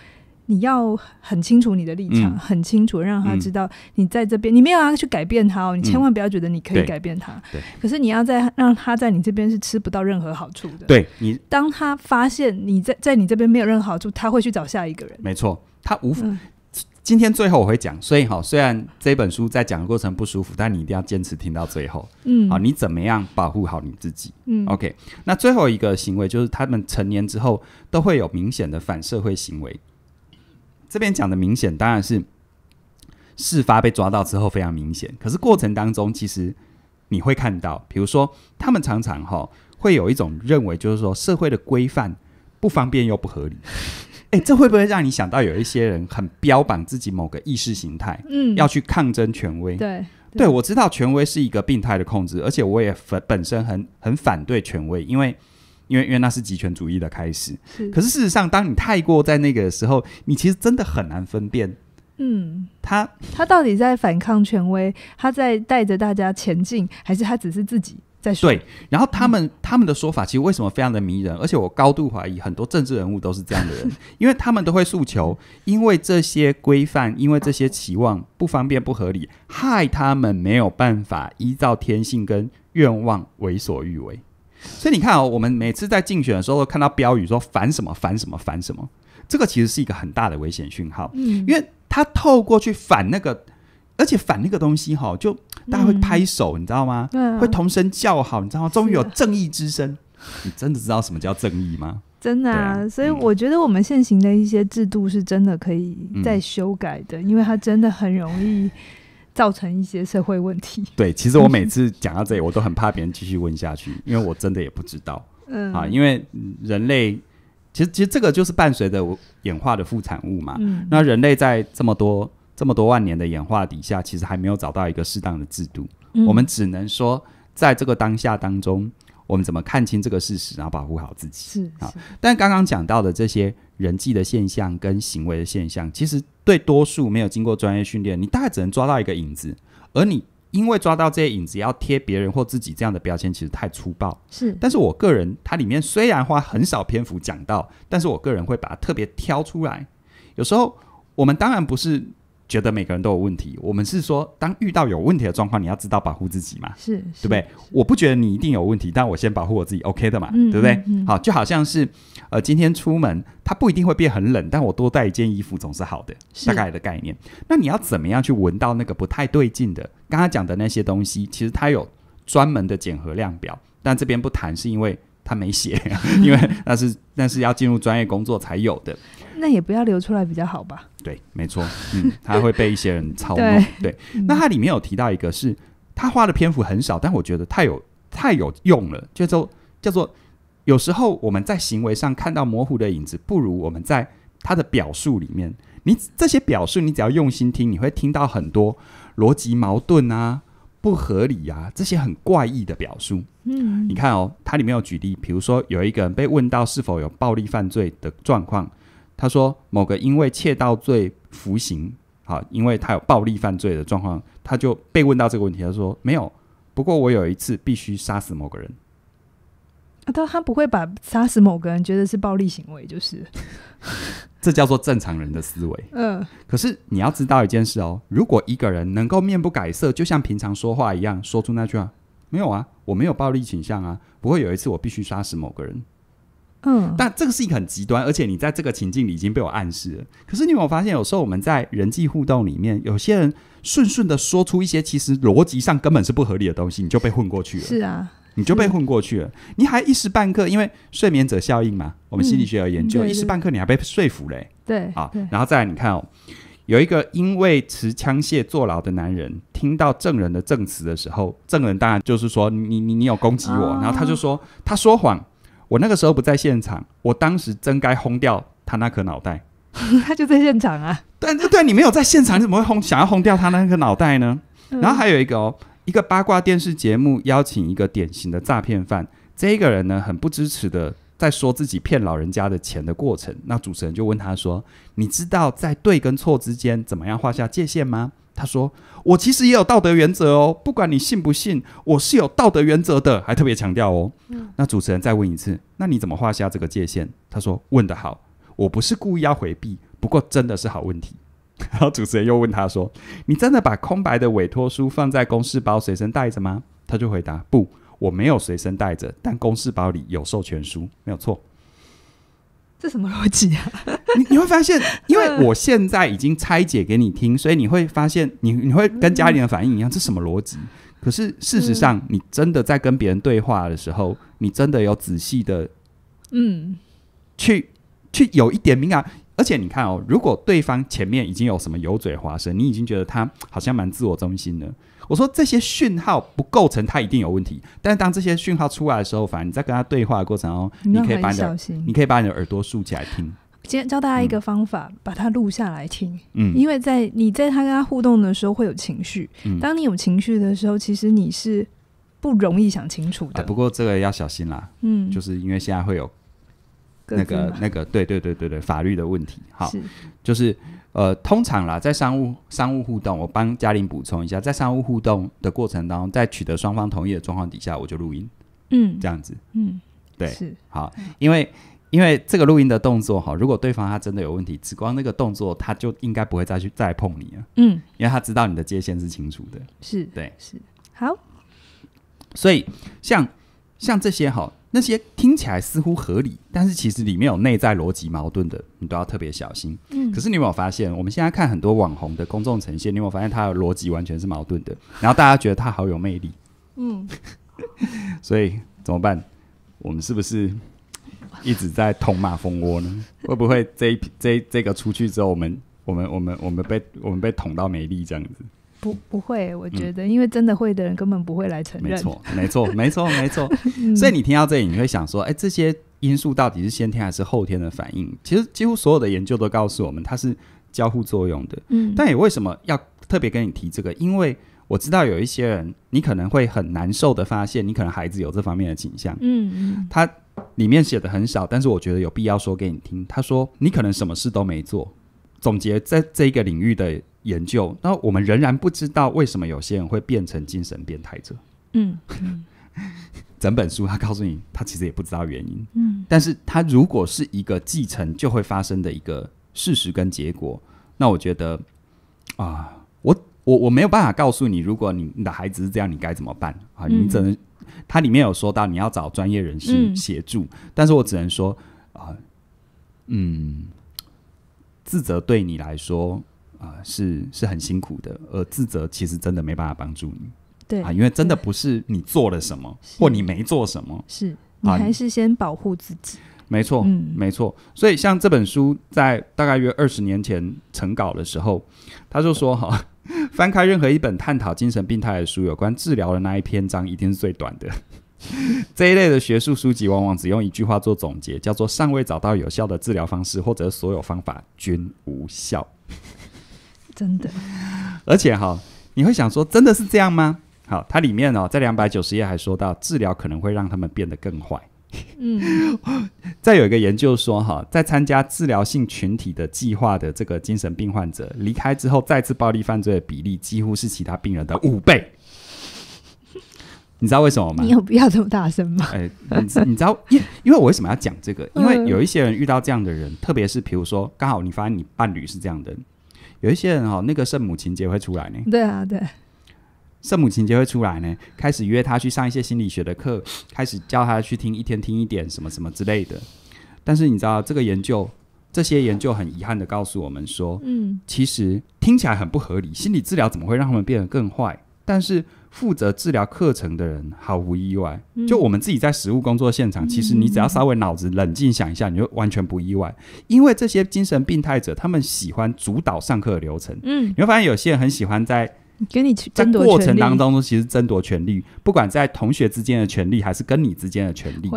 你要很清楚你的立场，很清楚让他知道你在这边，你没有要去改变他哦，你千万不要觉得你可以改变他。对，可是你要在让他在你这边是吃不到任何好处的。对你，当他发现你在在你这边没有任何好处，他会去找下一个人。没错，他无。今天最后我会讲，所以哈，虽然这本书在讲的过程不舒服，但你一定要坚持听到最后。嗯，好，你怎么样保护好你自己？嗯，OK。那最后一个行为就是，他们成年之后都会有明显的反社会行为。这边讲的明显当然是事发被抓到之后非常明显，可是过程当中其实你会看到，比如说他们常常哈会有一种认为，就是说社会的规范不方便又不合理，哎，这会不会让你想到有一些人很标榜自己某个意识形态，嗯，要去抗争权威？对，对我知道权威是一个病态的控制，而且我也本本身很很反对权威，因为。因为因为那是集权主义的开始，可是事实上，当你太过在那个时候，你其实真的很难分辨。嗯，他他到底在反抗权威，他在带着大家前进，还是他只是自己在说？对。然后他们他们的说法其实为什么非常的迷人？而且我高度怀疑很多政治人物都是这样的人，因为他们都会诉求，因为这些规范，因为这些期望不方便、不合理，害他们没有办法依照天性跟愿望为所欲为。所以你看哦，我们每次在竞选的时候，看到标语说反什么反什么反什么，这个其实是一个很大的危险讯号。嗯，因为他透过去反那个，而且反那个东西哈，就大家会拍手，你知道吗？对、会同声叫好，你知道吗？终于有正义之声。你真的知道什么叫正义吗？真的啊。所以我觉得我们现行的一些制度是真的可以再修改的，因为它真的很容易。造成一些社会问题。对，其实我每次讲到这里，我都很怕别人继续问下去，因为我真的也不知道。嗯，啊，因为人类其实其实这个就是伴随着演化的副产物嘛。嗯。那人类在这么多这么多万年的演化底下，其实还没有找到一个适当的制度。嗯。我们只能说，在这个当下当中。我们怎么看清这个事实，然后保护好自己。是啊，但刚刚讲到的这些人际的现象跟行为的现象，其实对多数没有经过专业训练，你大概只能抓到一个影子。而你因为抓到这些影子，要贴别人或自己这样的标签，其实太粗暴。是，但是我个人，它里面虽然花很少篇幅讲到，但是我个人会把它特别挑出来。有时候，我们当然不是。觉得每个人都有问题，我们是说，当遇到有问题的状况，你要知道保护自己嘛，是，对不对？我不觉得你一定有问题，但我先保护我自己，OK 的嘛，对不对？好，就好像是呃，今天出门，它不一定会变很冷，但我多带一件衣服总是好的，大概的概念。那你要怎么样去闻到那个不太对劲的？刚刚讲的那些东西，其实它有专门的检核量表，但这边不谈，是因为。他没写，因为那是那是要进入专业工作才有的。那也不要留出来比较好吧？对，没错，嗯，他会被一些人操弄。对，那它里面有提到一个，是他花的篇幅很少，但我觉得太有太有用了，叫做叫做有时候我们在行为上看到模糊的影子，不如我们在他的表述里面，你这些表述你只要用心听，你会听到很多逻辑矛盾啊。不合理呀，这些很怪异的表述。嗯，你看哦，它里面有举例，比如说有一个人被问到是否有暴力犯罪的状况，他说某个因为窃盗罪服刑，好，因为他有暴力犯罪的状况，他就被问到这个问题，他说没有，不过我有一次必须杀死某个人。他他不会把杀死某个人觉得是暴力行为，就是 这叫做正常人的思维。嗯，可是你要知道一件事哦，如果一个人能够面不改色，就像平常说话一样，说出那句话，没有啊，我没有暴力倾向啊，不会有一次我必须杀死某个人。嗯，但这个是一很极端，而且你在这个情境里已经被我暗示了。可是你有没有发现，有时候我们在人际互动里面，有些人顺顺的说出一些其实逻辑上根本是不合理的东西，你就被混过去了。是啊。你就被混过去了，你还一时半刻，因为睡眠者效应嘛，我们心理学有研究，一时半刻你还被说服嘞。对，啊，然后再来你看哦，有一个因为持枪械坐牢的男人，听到证人的证词的时候，证人当然就是说你你你有攻击我，然后他就说他说谎，我那个时候不在现场，我当时真该轰掉他那颗脑袋。他就在现场啊，但对你没有在现场，你怎么会轰想要轰掉他那颗脑袋呢？然后还有一个哦。一个八卦电视节目邀请一个典型的诈骗犯，这个人呢很不支持的在说自己骗老人家的钱的过程。那主持人就问他说：“你知道在对跟错之间怎么样画下界限吗？”他说：“我其实也有道德原则哦，不管你信不信，我是有道德原则的。”还特别强调哦。那主持人再问一次：“那你怎么画下这个界限？”他说：“问得好，我不是故意要回避，不过真的是好问题。”然后主持人又问他说：“你真的把空白的委托书放在公事包随身带着吗？”他就回答：“不，我没有随身带着，但公事包里有授权书，没有错。”这什么逻辑啊？你你会发现，因为我现在已经拆解给你听，所以你会发现，你你会跟家里的反应一样，这什么逻辑？可是事实上，你真的在跟别人对话的时候，你真的有仔细的，嗯，去去有一点敏感。而且你看哦，如果对方前面已经有什么油嘴滑舌，你已经觉得他好像蛮自我中心的。我说这些讯号不构成他一定有问题，但是当这些讯号出来的时候，反而你在跟他对话的过程中，你可以把的，你可以把你的耳朵竖起来听。今天教大家一个方法，把它录下来听。嗯，因为在你在他跟他互动的时候会有情绪，当你有情绪的时候，其实你是不容易想清楚的。不过这个要小心啦。嗯，就是因为现在会有。那个那个，对对对对对，法律的问题，好，就是呃，通常啦，在商务商务互动，我帮嘉玲补充一下，在商务互动的过程当中，在取得双方同意的状况底下，我就录音，嗯，这样子，嗯，对，是好，因为因为这个录音的动作，哈，如果对方他真的有问题，只光那个动作，他就应该不会再去再碰你啊，嗯，因为他知道你的界限是清楚的，是对，是好，所以像像这些哈。那些听起来似乎合理，但是其实里面有内在逻辑矛盾的，你都要特别小心。嗯，可是你有没有发现，我们现在看很多网红的公众呈现，你有没有发现他的逻辑完全是矛盾的？然后大家觉得他好有魅力，嗯，所以怎么办？我们是不是一直在捅马蜂窝呢？会不会这一批这这个出去之后，我们我们我们我们被我们被捅到没力这样子？不，不会，我觉得，因为真的会的人根本不会来承认。没错，没错，没错，没错。所以你听到这里，你会想说，哎，这些因素到底是先天还是后天的反应？其实几乎所有的研究都告诉我们，它是交互作用的。嗯，但也为什么要特别跟你提这个？因为我知道有一些人，你可能会很难受的发现，你可能孩子有这方面的倾向。嗯嗯，他里面写的很少，但是我觉得有必要说给你听。他说，你可能什么事都没做，总结在这一个领域的。研究，那我们仍然不知道为什么有些人会变成精神变态者。嗯，整本书他告诉你，他其实也不知道原因。嗯，但是他如果是一个继承就会发生的一个事实跟结果，那我觉得啊，我我我没有办法告诉你，如果你你的孩子是这样，你该怎么办啊？你只能他里面有说到你要找专业人士协助，但是我只能说啊，嗯，自责对你来说。啊，是是很辛苦的，而自责其实真的没办法帮助你，对啊，因为真的不是你做了什么或你没做什么，是你还是先保护自己，没错，没错。所以像这本书在大概约二十年前成稿的时候，他就说哈，翻开任何一本探讨精神病态的书，有关治疗的那一篇章一定是最短的。这一类的学术书籍往往只用一句话做总结，叫做尚未找到有效的治疗方式，或者所有方法均无效。真的，而且哈，你会想说，真的是这样吗？好，它里面哦，在两百九十页还说到，治疗可能会让他们变得更坏。嗯，再有一个研究说哈，在参加治疗性群体的计划的这个精神病患者离开之后，再次暴力犯罪的比例几乎是其他病人的五倍。你知道为什么吗？你有必要这么大声吗？哎，你知道，因为我为什么要讲这个？因为有一些人遇到这样的人，特别是比如说，刚好你发现你伴侣是这样的人。有一些人哈，那个圣母情节会出来呢。对啊，对，圣母情节会出来呢。开始约他去上一些心理学的课，开始叫他去听一天听一点什么什么之类的。但是你知道这个研究，这些研究很遗憾的告诉我们说，嗯，其实听起来很不合理，心理治疗怎么会让他们变得更坏？但是。负责治疗课程的人毫无意外，就我们自己在实务工作现场，其实你只要稍微脑子冷静想一下，你就完全不意外。因为这些精神病态者，他们喜欢主导上课的流程，嗯，你会发现有些人很喜欢在跟你在过程当中，其实争夺权利，不管在同学之间的权利，还是跟你之间的权利，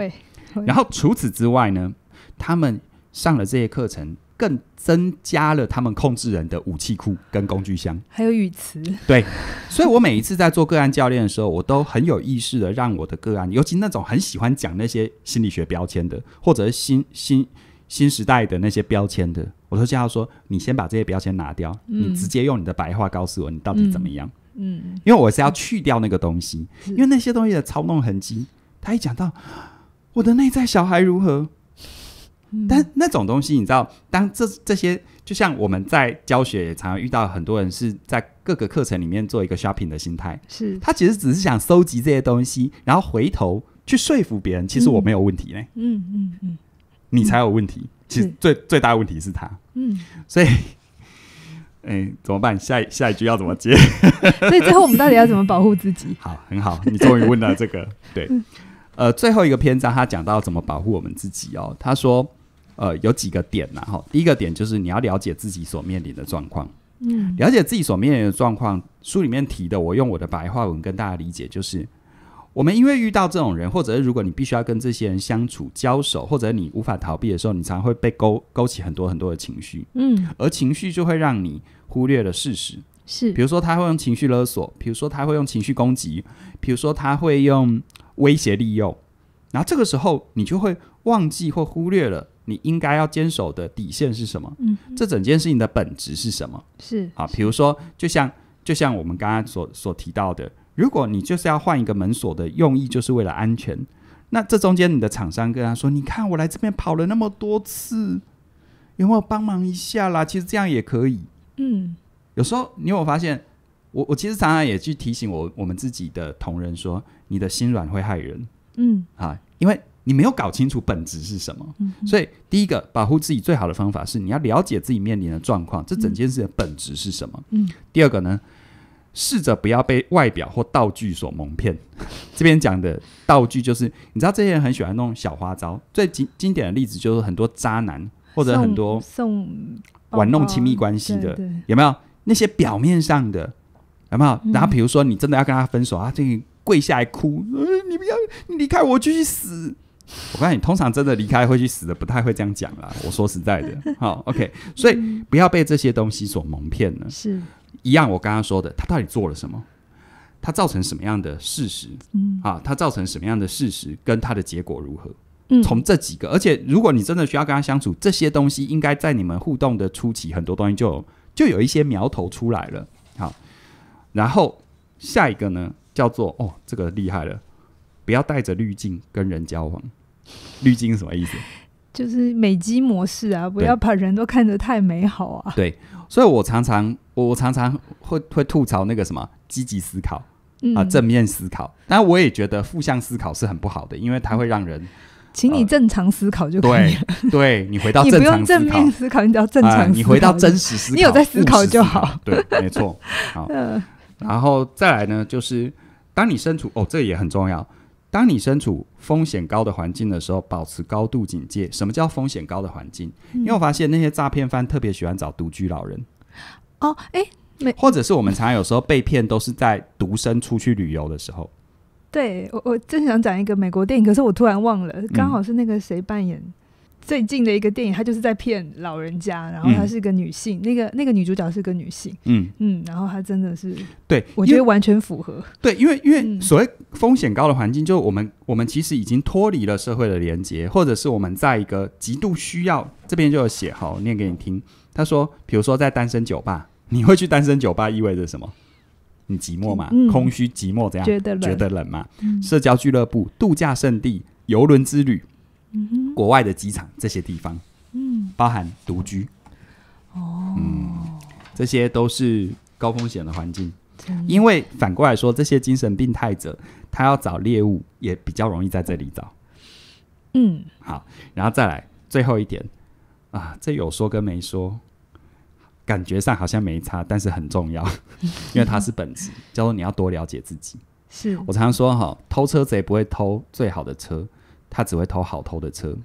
然后除此之外呢，他们上了这些课程。更增加了他们控制人的武器库跟工具箱，还有语词。对，所以我每一次在做个案教练的时候，我都很有意识的让我的个案，尤其那种很喜欢讲那些心理学标签的，或者是新新新时代的那些标签的，我都叫他说：“你先把这些标签拿掉，你直接用你的白话告诉我你到底怎么样。”嗯，因为我是要去掉那个东西，因为那些东西的操弄痕迹。他一讲到我的内在小孩如何。但那种东西，你知道，当这这些，就像我们在教学也常常遇到很多人是在各个课程里面做一个 shopping 的心态，是，他其实只是想收集这些东西，然后回头去说服别人，其实我没有问题嘞，嗯嗯嗯，你才有问题，其实最最大问题是他，嗯，所以，哎，怎么办？下一下一句要怎么接？所以最后我们到底要怎么保护自己？好，很好，你终于问到这个，对，呃，最后一个篇章他讲到怎么保护我们自己哦，他说。呃，有几个点呐，哈，第一个点就是你要了解自己所面临的状况。嗯，了解自己所面临的状况，书里面提的，我用我的白话文跟大家理解，就是我们因为遇到这种人，或者是如果你必须要跟这些人相处、交手，或者你无法逃避的时候，你常会被勾勾起很多很多的情绪。嗯，而情绪就会让你忽略了事实。是，比如说他会用情绪勒索，比如说他会用情绪攻击，比如说他会用威胁利用，然后这个时候你就会忘记或忽略了。你应该要坚守的底线是什么？嗯，这整件事情的本质是什么？是啊，比如说，就像就像我们刚刚所所提到的，如果你就是要换一个门锁的用意，就是为了安全，那这中间你的厂商跟他说：“你看我来这边跑了那么多次，有没有帮忙一下啦？”其实这样也可以。嗯，有时候你有发现，我我其实常常也去提醒我我们自己的同仁说：“你的心软会害人。”嗯啊，因为。你没有搞清楚本质是什么，所以第一个保护自己最好的方法是你要了解自己面临的状况，这整件事的本质是什么。第二个呢，试着不要被外表或道具所蒙骗。这边讲的道具就是，你知道这些人很喜欢弄小花招，最经经典的例子就是很多渣男或者很多送玩弄亲密关系的，有没有？那些表面上的有没有？然后比如说你真的要跟他分手啊，就跪下来哭，你不要离开我，就去死。我告诉你，通常真的离开会去死的，不太会这样讲啦。我说实在的，好，OK，所以不要被这些东西所蒙骗了。是，一样我刚刚说的，他到底做了什么？他造成什么样的事实？嗯，啊，他造成什么样的事实？跟他的结果如何？嗯，从这几个，而且如果你真的需要跟他相处，这些东西应该在你们互动的初期，很多东西就就有一些苗头出来了。好，然后下一个呢，叫做哦，这个厉害了。不要带着滤镜跟人交往，滤镜是什么意思？就是美肌模式啊！不要把人都看得太美好啊！对，所以我常常我常常会会吐槽那个什么积极思考啊，正面思考。但我也觉得负向思考是很不好的，因为它会让人，请你正常思考就可以。对你回到正，不用正面思考，你只要正常，你回到真实思考，你有在思考就好。对，没错。好，然后再来呢，就是当你身处哦，这也很重要。当你身处风险高的环境的时候，保持高度警戒。什么叫风险高的环境？因为我发现那些诈骗犯特别喜欢找独居老人。哦，哎，没，或者是我们常常有时候被骗，都是在独身出去旅游的时候。对，我我正想讲一个美国电影，可是我突然忘了，刚好是那个谁扮演。最近的一个电影，他就是在骗老人家，然后他是个女性，那个那个女主角是个女性，嗯嗯，然后他真的是，对，我觉得完全符合，对，因为因为所谓风险高的环境，就是我们我们其实已经脱离了社会的连接，或者是我们在一个极度需要，这边就有写，好，念给你听，他说，比如说在单身酒吧，你会去单身酒吧意味着什么？你寂寞嘛，空虚寂寞这样，觉得冷嘛？社交俱乐部、度假胜地、游轮之旅。国外的机场这些地方，嗯，包含独居，哦，嗯，这些都是高风险的环境，因为反过来说，这些精神病态者他要找猎物也比较容易在这里找，嗯，好，然后再来最后一点啊，这有说跟没说，感觉上好像没差，但是很重要，因为它是本质，叫做你要多了解自己，是我常常说哈，偷车贼不会偷最好的车。他只会偷好偷的车，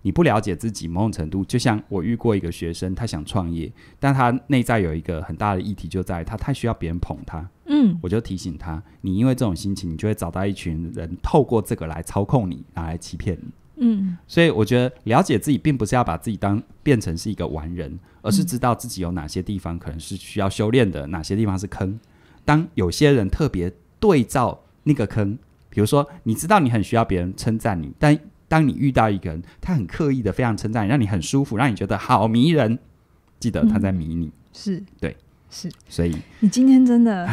你不了解自己，某种程度就像我遇过一个学生，他想创业，但他内在有一个很大的议题，就在他太需要别人捧他。嗯，我就提醒他，你因为这种心情，你就会找到一群人透过这个来操控你，拿来欺骗你。嗯，所以我觉得了解自己，并不是要把自己当变成是一个完人，而是知道自己有哪些地方可能是需要修炼的，哪些地方是坑。当有些人特别对照那个坑。比如说，你知道你很需要别人称赞你，但当你遇到一个人，他很刻意的非常称赞你，让你很舒服，让你觉得好迷人，记得他在迷你，是对，是，所以你今天真的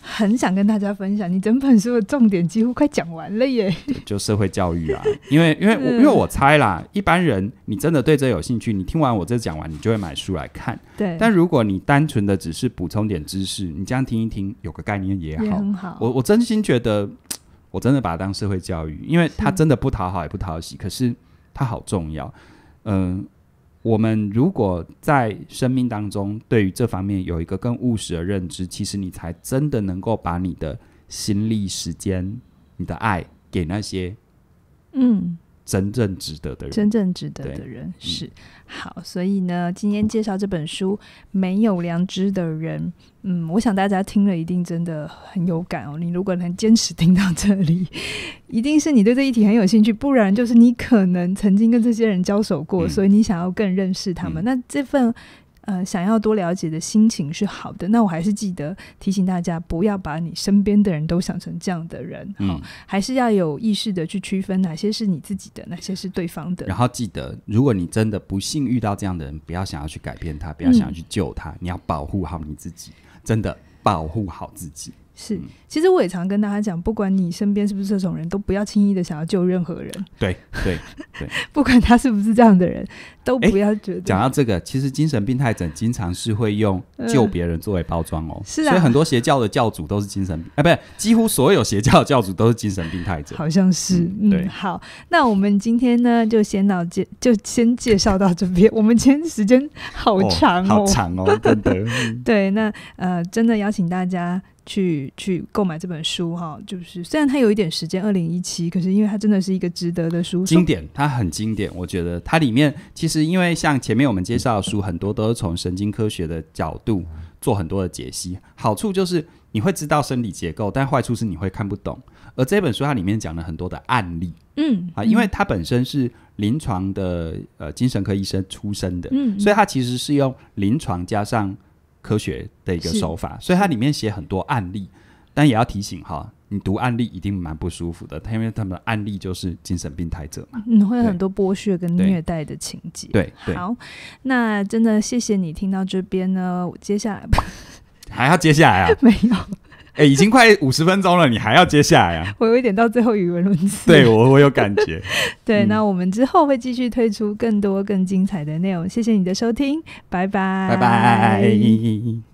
很想跟大家分享，你整本书的重点几乎快讲完了耶，就社会教育啊，因为因为因为我猜啦，一般人你真的对这有兴趣，你听完我这讲完，你就会买书来看，对，但如果你单纯的只是补充点知识，你这样听一听，有个概念也好，我我真心觉得。我真的把他当社会教育，因为他真的不讨好也不讨喜，可是他好重要。嗯，我们如果在生命当中对于这方面有一个更务实的认知，其实你才真的能够把你的心力、时间、你的爱给那些嗯真正值得的人，真正值得的人是好。所以呢，今天介绍这本书《没有良知的人》。嗯，我想大家听了一定真的很有感哦。你如果能坚持听到这里，一定是你对这一题很有兴趣，不然就是你可能曾经跟这些人交手过，所以你想要更认识他们。那这份呃想要多了解的心情是好的。那我还是记得提醒大家，不要把你身边的人都想成这样的人，嗯，还是要有意识的去区分哪些是你自己的，哪些是对方的。然后记得，如果你真的不幸遇到这样的人，不要想要去改变他，不要想要去救他，你要保护好你自己。真的保护好自己。是，其实我也常跟大家讲，不管你身边是不是这种人，都不要轻易的想要救任何人。对，对。不管他是不是这样的人，都不要觉得。讲到这个，其实精神病态诊经常是会用救别人作为包装哦。是啊，所以很多邪教的教主都是精神病，哎，不是，几乎所有邪教教主都是精神病态者，好像是，对。好，那我们今天呢，就先到这，就先介绍到这边。我们今天时间好长，好长哦，真的。对，那呃，真的邀请大家。去去购买这本书哈，就是虽然它有一点时间，二零一七，可是因为它真的是一个值得的书，经典，它很经典。我觉得它里面其实因为像前面我们介绍的书，很多都是从神经科学的角度做很多的解析。好处就是你会知道生理结构，但坏处是你会看不懂。而这本书它里面讲了很多的案例，嗯啊，因为它本身是临床的呃精神科医生出身的，嗯，所以它其实是用临床加上。科学的一个手法，所以它里面写很多案例，但也要提醒哈，你读案例一定蛮不舒服的。因为他们的案例就是精神病态者嘛，嗯，会有很多剥削跟虐待的情节。对，好，那真的谢谢你听到这边呢，接下来吧，还要接下来啊？没有。已经快五十分钟了，你还要接下来？我有一点到最后语文论次。对我，我有感觉。对，那我们之后会继续推出更多更精彩的内容。谢谢你的收听，拜拜，拜拜。